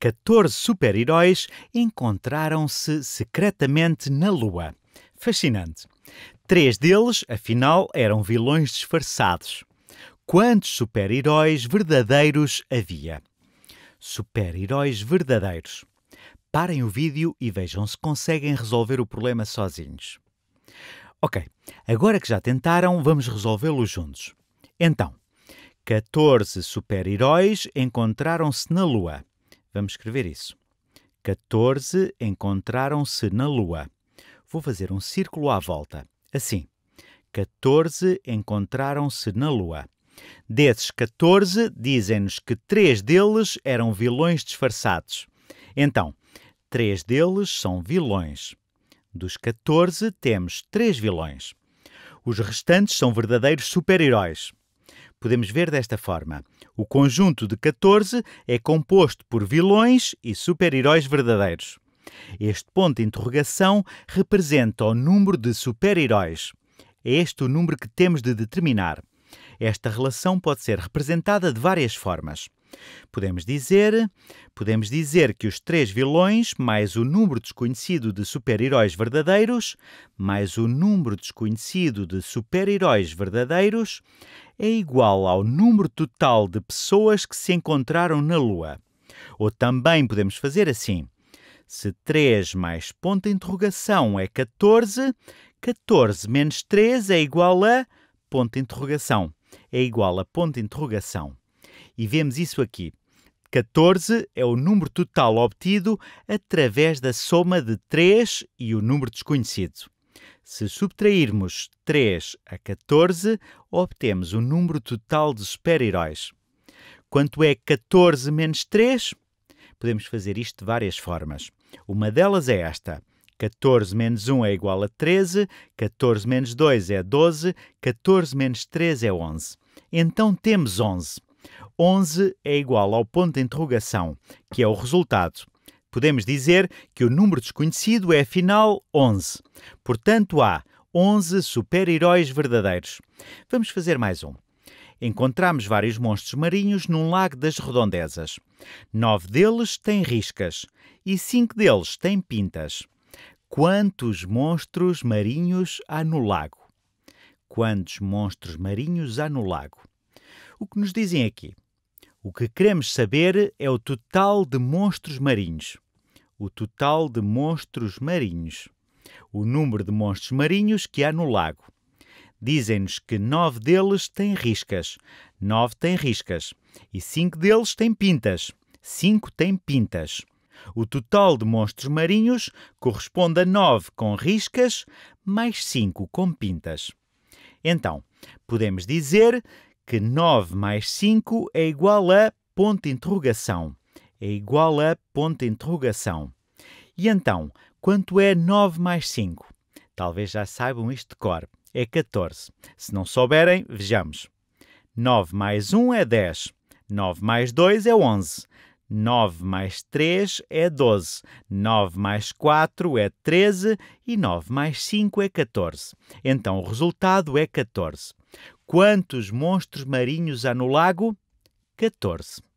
14 super-heróis encontraram-se secretamente na Lua. Fascinante. Três deles, afinal, eram vilões disfarçados. Quantos super-heróis verdadeiros havia? Super-heróis verdadeiros. Parem o vídeo e vejam se conseguem resolver o problema sozinhos. Ok, agora que já tentaram, vamos resolvê-lo juntos. Então, 14 super-heróis encontraram-se na Lua. Vamos escrever isso. 14 encontraram-se na Lua. Vou fazer um círculo à volta. Assim. 14 encontraram-se na Lua. Desses 14, dizem-nos que três deles eram vilões disfarçados. Então, três deles são vilões. Dos 14, temos três vilões. Os restantes são verdadeiros super-heróis podemos ver desta forma. O conjunto de 14 é composto por vilões e super-heróis verdadeiros. Este ponto de interrogação representa o número de super-heróis. É este o número que temos de determinar. Esta relação pode ser representada de várias formas. Podemos dizer, podemos dizer que os três vilões mais o número desconhecido de super-heróis verdadeiros mais o número desconhecido de super-heróis verdadeiros é igual ao número total de pessoas que se encontraram na Lua. Ou também podemos fazer assim: se 3 mais ponto de interrogação é 14, 14 menos 3 é igual a ponto de interrogação. É igual a ponto de interrogação. E vemos isso aqui. 14 é o número total obtido através da soma de 3 e o número desconhecido. Se subtrairmos 3 a 14, obtemos o número total de super-heróis. Quanto é 14 menos 3? Podemos fazer isto de várias formas. Uma delas é esta. 14 menos 1 é igual a 13, 14 menos 2 é 12, 14 menos 3 é 11. Então temos 11. 11 é igual ao ponto de interrogação, que é o resultado. Podemos dizer que o número desconhecido é afinal 11. Portanto, há 11 super-heróis verdadeiros. Vamos fazer mais um. Encontramos vários monstros marinhos num lago das redondezas. Nove deles têm riscas e cinco deles têm pintas. Quantos monstros marinhos há no lago? Quantos monstros marinhos há no lago? O que nos dizem aqui? O que queremos saber é o total de monstros marinhos o total de monstros marinhos, o número de monstros marinhos que há no lago. Dizem-nos que nove deles têm riscas, nove têm riscas e cinco deles têm pintas, cinco têm pintas. O total de monstros marinhos corresponde a nove com riscas mais cinco com pintas. Então, podemos dizer que nove mais cinco é igual a ponto de interrogação é igual a ponto de interrogação. E então, quanto é 9 mais 5? Talvez já saibam isto de cor. É 14. Se não souberem, vejamos. 9 mais 1 é 10. 9 mais 2 é 11. 9 mais 3 é 12, 9 mais 4 é 13 e 9 mais 5 é 14. Então o resultado é 14. Quantos monstros marinhos há no lago? 14.